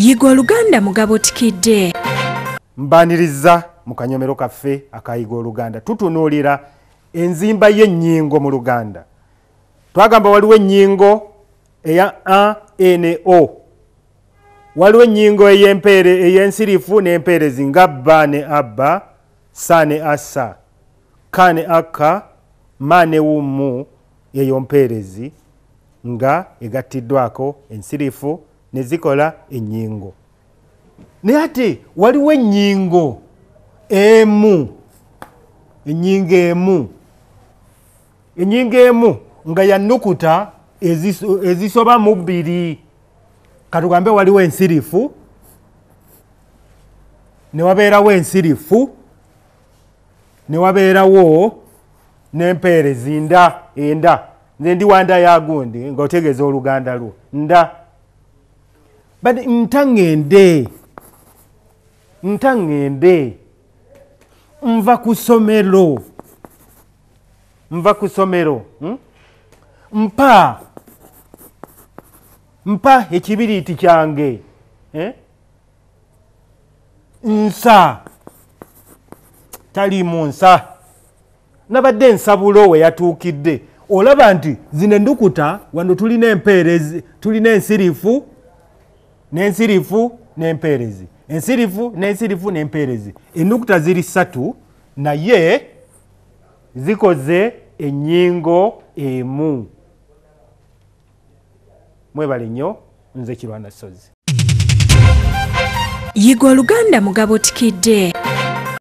yigwa luganda mugabo otikidde mbaniriza mu kanyomero kaffe akayiga oluganda tutunuulira enzimba y'ennyingo mu luganda twagamba waliwo ennyingo eya ano waliwo ennyingo eyensirifu n'empeerezi nga b ne abba sa ne assa ka ne akka ma ne wummu eyo mpeerezi nga egattiddwako ensirifu nezikola enyingo naye ate waliwo enyingo emu enyingo emu enyingo emu nga yanukuta ezisoba mu bbiri katugambe waliwo ensirifu newabeerawo ensirifu newabeerawo n'empeerezi nda enda nze ndiwa nda yagundi ngaotegeeza oluganda lwo nda ntaŋŋende ntaŋŋende nva ku somero nva ku somero hmm? mpa mpa ekibiriiti kyange eh? nsa tali mu nsa nabadde ensabulo weyatuukidde olaba nti zino endukuta wano tulina empeerezi tulina ensirifu nensirifu nempeerezi ensirifu nensirifu nempeerezi ennukuta ziri ssatu naye zikoze ennyingo emu mwebale nnyo nze kirwana ssozi yigwa oluganda mugabo otikidde